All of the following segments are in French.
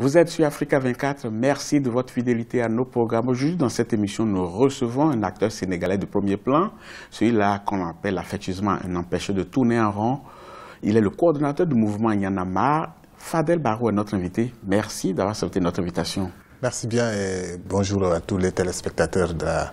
Vous êtes sur Africa 24. Merci de votre fidélité à nos programmes. Aujourd'hui, dans cette émission, nous recevons un acteur sénégalais de premier plan, celui-là qu'on appelle affectueusement un empêcheur de tourner en rond. Il est le coordonnateur du mouvement Yanamar. Fadel Barou est notre invité. Merci d'avoir accepté notre invitation. Merci bien et bonjour à tous les téléspectateurs de la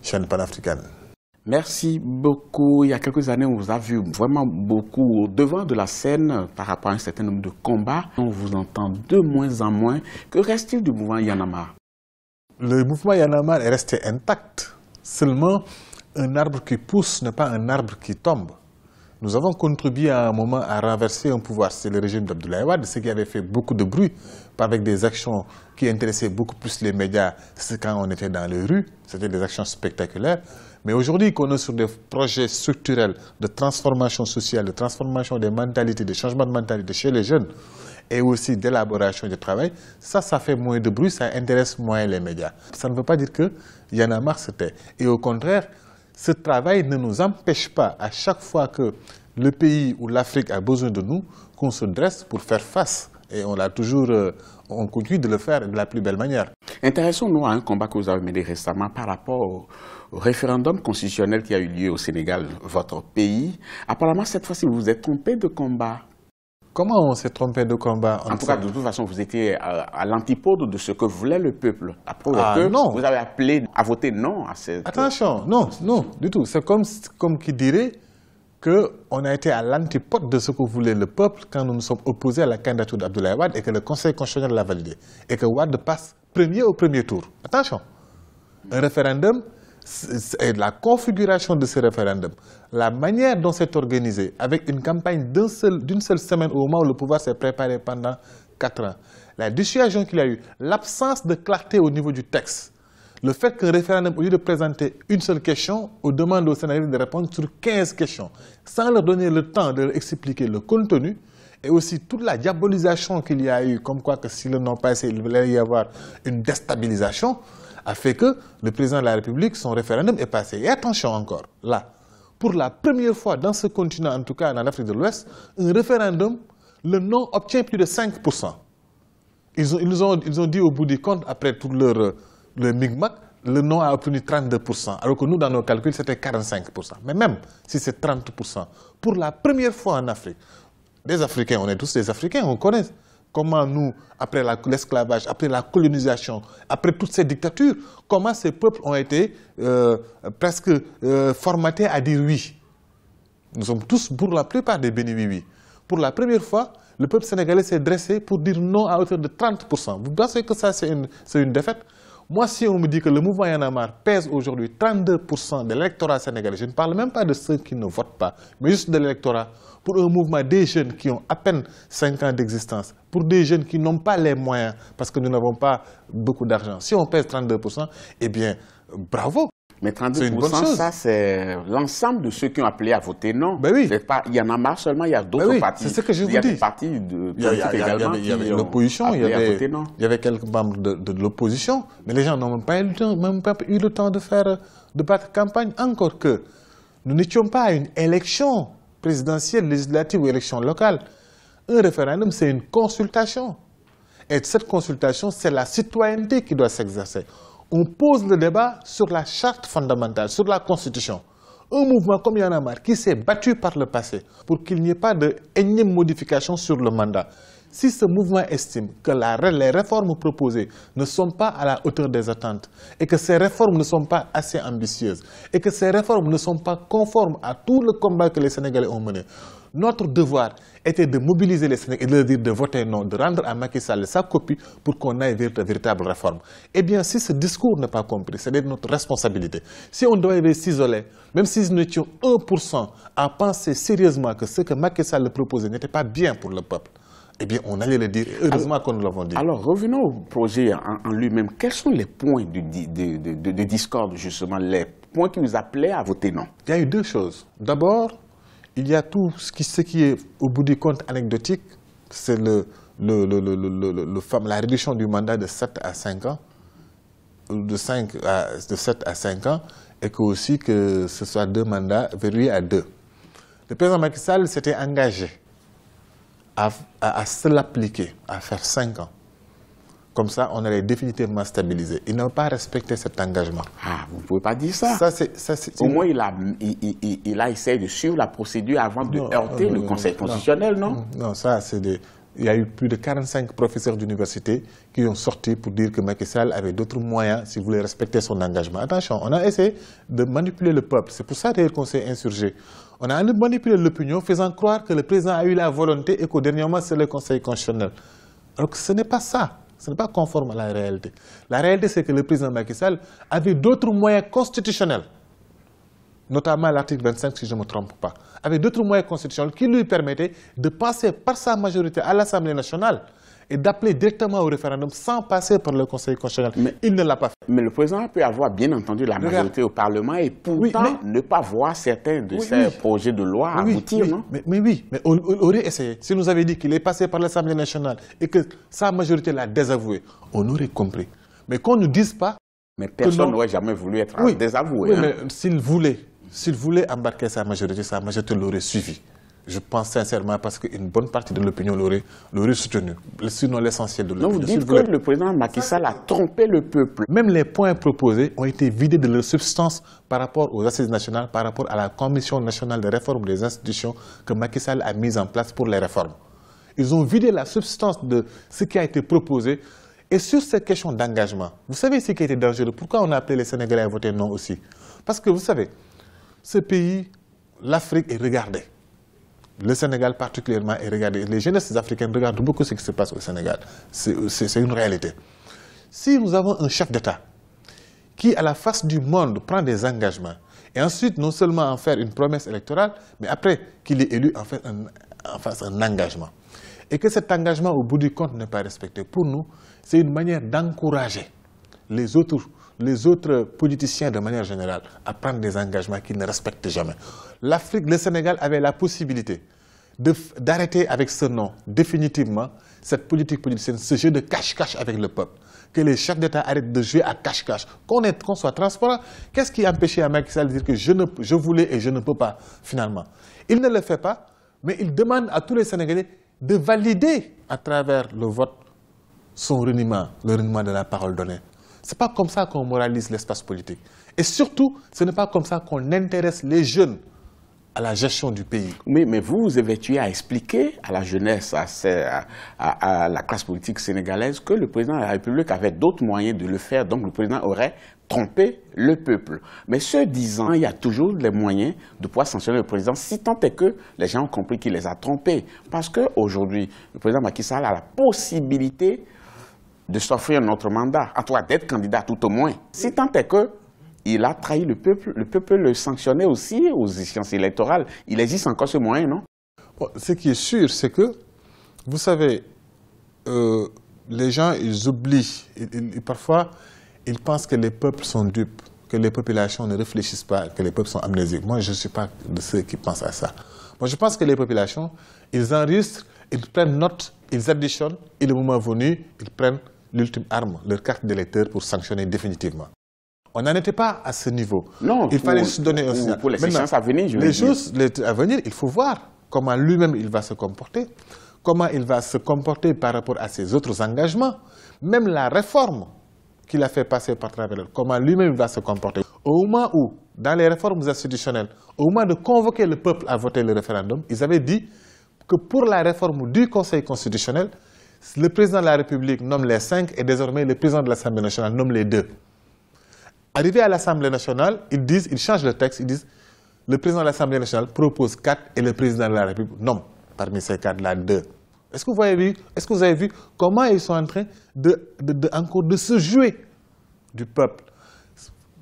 chaîne panafricaine. Merci beaucoup. Il y a quelques années, on vous a vu vraiment beaucoup au devant de la scène par rapport à un certain nombre de combats. On vous entend de moins en moins. Que reste-t-il du mouvement Yanamar Le mouvement Yanamar est resté intact. Seulement, un arbre qui pousse n'est pas un arbre qui tombe nous avons contribué à un moment à renverser un pouvoir. C'est le régime d'Abdoulaye Wade, ce qui avait fait beaucoup de bruit avec des actions qui intéressaient beaucoup plus les médias. C'est quand on était dans les rues, c'était des actions spectaculaires. Mais aujourd'hui, qu'on est sur des projets structurels de transformation sociale, de transformation des mentalités, de changement de mentalité chez les jeunes, et aussi d'élaboration du travail, ça, ça fait moins de bruit, ça intéresse moins les médias. Ça ne veut pas dire que a marre, c'était, Et au contraire, ce travail ne nous empêche pas, à chaque fois que le pays ou l'Afrique a besoin de nous, qu'on se dresse pour faire face. Et on l'a toujours, euh, on continue de le faire de la plus belle manière. Intéressons-nous à un combat que vous avez mené récemment par rapport au référendum constitutionnel qui a eu lieu au Sénégal, votre pays. Apparemment, cette fois-ci, vous vous êtes trompé de combat. Comment on s'est trompé de combat En tout cas, de toute façon, vous étiez à, l'antipode de ce que voulait le peuple. ah, non. vous avez appelé à voter non à cette... Attention, non, non, du tout. C'est comme, comme qui dirait qu'on a été à l'antipode de ce que voulait le peuple quand nous nous sommes opposés à la candidature d'Abdoulaye Wade et que le Conseil constitutionnel l'a validée. Et que Wade passe premier au premier tour. Attention, un référendum et la configuration de ce référendum, la manière dont c'est organisé, avec une campagne d'une seule semaine au moment où le pouvoir s'est préparé pendant quatre ans, la dissuasion qu'il a eu, l'absence de clarté au niveau du texte, le fait qu'un référendum, au lieu de présenter une seule question, on demande au scénario de répondre sur 15 questions, sans leur donner le temps de leur expliquer le contenu, et aussi toute la diabolisation qu'il y a eu, comme quoi que si le nom passait, il voulait y avoir une déstabilisation, a fait que le président de la République, son référendum est passé. Et attention encore, là, pour la première fois dans ce continent, en tout cas en Afrique de l'Ouest, un référendum, le non obtient plus de 5%. Ils, ont, ils, dit au bout du compte, après tout le leur le non a obtenu 32%, alors que nous, dans nos calculs, c'était 45%. Mais même si c'est 30%, pour la première fois en Afrique, les Africains, on est tous des Africains, on connaît comment nous, après l'esclavage, après la colonisation, après toutes ces dictatures, comment ces peuples ont été euh, presque euh, formatés à dire oui. Nous sommes tous, pour la plupart des bénis Pour la première fois, le peuple sénégalais s'est dressé pour dire non à hauteur de 30%. Vous pensez que ça, c'est une défaite moi, si on me dit que le mouvement Yanamar pèse aujourd'hui 32% de l'électorat sénégalais, je ne parle même pas de ceux qui ne votent pas, mais juste de l'électorat, pour un mouvement des jeunes qui ont à peine 5 ans d'existence, pour des jeunes qui n'ont pas les moyens, parce que nous n'avons pas beaucoup d'argent. Si on pèse 32%, eh bien, bravo mais 32% ça, c'est l'ensemble de ceux qui ont appelé à voter non. Ben il y en a marre seulement, il y a d'autres ben partis. C'est ce que je vous dis. Il y a des partis de Il y, avait l'opposition, il, y avait quelques membres de, l'opposition, mais les gens n'ont même pas, eu le temps, même pas eu le temps de faire, de battre campagne, encore que nous n'étions pas à une élection présidentielle, législative ou élection locale. Un référendum, c'est une consultation. Et cette consultation, c'est la citoyenneté qui doit s'exercer on pose le débat sur la charte fondamentale, sur la constitution. Un mouvement comme Yanamar qui s'est battu par le passé pour qu'il n'y ait pas de énième modification sur le mandat. Si ce mouvement estime que les réformes proposées ne sont pas à la hauteur des attentes et que ces réformes ne sont pas assez ambitieuses et que ces réformes ne sont pas conformes à tout le combat que les Sénégalais ont mené, notre devoir était de mobiliser les Sénégalais et de leur dire de voter non, de rendre à Macky Sall sa copie pour qu'on aille vers véritable véritables réformes. Eh bien, si ce discours n'est pas compris, c'est notre responsabilité. Si on devait s'isoler, même si nous étions 1% à penser sérieusement que ce que Macky Sall proposait n'était pas bien pour le peuple, eh bien, on allait le dire. Heureusement qu'on nous l'avons dit. Alors, revenons au projet en, lui-même. Quels sont les points de, de, discorde, justement, les points qui nous appelaient à voter non Il y a eu deux choses. D'abord, il y a tout ce qui, ce qui est au bout du compte anecdotique, c'est le, le, le, le, la réduction du mandat de 7 à 5 ans, de, 5 à, de 7 à 5 ans, et que aussi que ce soit deux mandats verrouillés à deux. Le président Macky Sall s'était engagé à, à, à se l'appliquer, à faire 5 ans. Comme ça, on allait définitivement stabiliser. Ils n'ont pas respecté cet engagement. Ah, vous ne pouvez pas dire ça. ça, Au moins, il a, il, essayé de suivre la procédure avant de heurter euh, le Conseil constitutionnel, non Non, ça, c'est des... Il y a eu plus de 45 professeurs d'université qui ont sorti pour dire que Macky Sall avait d'autres moyens s'il voulait respecter son engagement. Attention, on a essayé de manipuler le peuple. C'est pour ça d'ailleurs qu'on conseil insurgé. On a manipulé l'opinion faisant croire que le président a eu la volonté et qu'au dernier moment, c'est le Conseil constitutionnel. Alors que ce n'est pas ça. Ce n'est pas conforme à la réalité. La réalité, c'est que le président Macky Sall avait d'autres moyens constitutionnels, notamment l'article 25, si je ne me trompe pas, avait d'autres moyens constitutionnels qui lui permettaient de passer par sa majorité à l'Assemblée nationale et d'appeler directement au référendum sans passer par le Conseil constitutionnel. Mais, il ne l'a pas fait. Mais le président a pu avoir bien entendu la majorité au Parlement et pourtant ne pas voir certains de ses projets de loi aboutir, non mais, oui, mais on, aurait essayé. Si nous avait dit qu'il est passé par l'Assemblée nationale et que sa majorité l'a désavoué, on aurait compris. Mais qu'on ne dise pas... Mais personne n'aurait jamais voulu être désavoué. Oui, hein. mais s'il voulait, s'il voulait embarquer sa majorité, sa majorité l'aurait suivi je pense sincèrement parce qu'une bonne partie de l'opinion l'aurait soutenu, sinon l'essentiel de l'opinion. Donc vous dites que le président Macky Sall a trompé le peuple. Même les points proposés ont été vidés de leur substance par rapport aux assises nationales, par rapport à la Commission nationale de réforme des institutions que Macky Sall a mise en place pour les réformes. Ils ont vidé la substance de ce qui a été proposé. Et sur cette question d'engagement, vous savez ce qui a été dangereux. Pourquoi on a appelé les Sénégalais à voter non aussi Parce que vous savez, ce pays, l'Afrique est regardée le Sénégal particulièrement et regardez Les jeunesses africaines regardent beaucoup ce qui se passe au Sénégal. C'est une réalité. Si nous avons un chef d'État qui, à la face du monde, prend des engagements, et ensuite, non seulement en faire une promesse électorale, mais après qu'il est élu, en fait, en fasse un engagement. Et que cet engagement, au bout du compte, n'est pas respecté. Pour nous, c'est une manière d'encourager les autres les autres politiciens de manière générale à prendre des engagements qu'ils ne respectent jamais. L'Afrique, le Sénégal avait la possibilité d'arrêter avec ce nom définitivement cette politique politicienne, ce jeu de cache-cache avec le peuple. Que les chefs d'État arrêtent de jouer à cache-cache, qu'on soit transparent. Qu'est-ce qui a empêché à Macky de dire que je, je voulais et je ne peux pas, finalement Il ne le fait pas, mais il demande à tous les Sénégalais de valider à travers le vote son reniement, le reniement de la parole donnée. Ce n'est pas comme ça qu'on moralise l'espace politique. Et surtout, ce n'est pas comme ça qu'on intéresse les jeunes à la gestion du pays. mais vous vous avez tué à expliquer à la jeunesse, à, à, la classe politique sénégalaise que le président de la République avait d'autres moyens de le faire, donc le président aurait trompé le peuple. Mais ce disant, il y a toujours les moyens de pouvoir sanctionner le président, si tant est que les gens ont compris qu'il les a trompés. Parce qu'aujourd'hui, le président Macky Sall a la possibilité de s'offrir notre mandat, à toi d'être candidat tout au moins. Si tant est que il a trahi le peuple, le peuple le sanctionnait aussi aux échéances électorales. Il existe encore ce moyen, non Ce qui est sûr, c'est que, vous savez, euh, les gens, ils oublient. parfois, ils pensent que les peuples sont dupes, que les populations ne réfléchissent pas, que les peuples sont amnésiques. Moi, je ne suis pas de ceux qui pensent à ça. Moi, je pense que les populations, ils enregistrent, ils prennent note, ils additionnent, et le moment venu, ils prennent l'ultime arme, leur carte d'électeur pour sanctionner définitivement. On n'en était pas à ce niveau. Non, il fallait se donner un signal. Pour les à venir, je Les choses à venir, il faut voir comment lui-même il va se comporter, comment il va se comporter par rapport à ses autres engagements, même la réforme qu'il a fait passer par travers, comment lui-même il va se comporter. Au moment où, dans les réformes institutionnelles, au moment de convoquer le peuple à voter le référendum, ils avaient dit que pour la réforme du Conseil constitutionnel, le président de la République nomme les cinq et désormais le président de l'Assemblée nationale nomme les deux. Arrivé à l'Assemblée nationale, ils disent, ils changent le texte, ils disent le président de l'Assemblée nationale propose quatre et le président de la République nomme parmi ces quatre-là deux. Est-ce que, vous avez vu, comment ils sont en train de, se jouer du peuple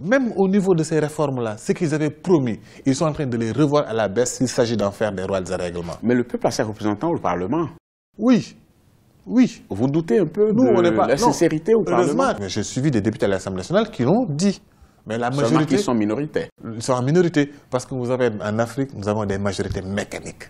Même au niveau de ces réformes-là, ce qu'ils avaient promis, ils sont en train de les revoir à la baisse s'il s'agit d'en faire des rois des règlements. Mais le peuple a ses représentants au Parlement. Oui, oui. Vous doutez un peu Nous, de pas, la sincérité au Parlement J'ai suivi des députés à l'Assemblée nationale qui l'ont dit. Mais la majorité... Ils sont minoritaires. Ils sont en minorité parce que vous avez, en Afrique, nous avons des majorités mécaniques.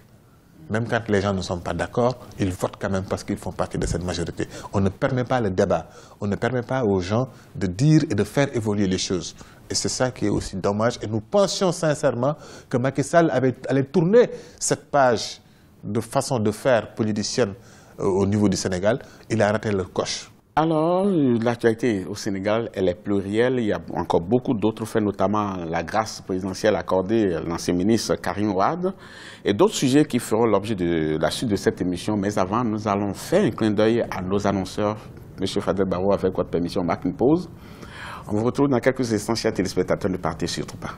Même quand les gens ne sont pas d'accord, ils votent quand même parce qu'ils font partie de cette majorité. On ne permet pas le débat. On ne permet pas aux gens de dire et de faire évoluer les choses. Et c'est ça qui est aussi dommage. Et nous pensions sincèrement que Macky Sall avait, allait tourner cette page de façon de faire politicienne euh, au niveau du Sénégal, il a raté le coche. Alors, l'actualité au Sénégal, elle est plurielle. Il y a encore beaucoup d'autres faits, notamment la grâce présidentielle accordée à l'ancien ministre Karim Ouad et d'autres sujets qui feront l'objet de la suite de cette émission. Mais avant, nous allons faire un clin d'œil à nos annonceurs. Monsieur Fadel Barrault, avec votre permission, on marque une pause. On vous retrouve dans quelques instants, chers téléspectateurs, ne partez surtout pas.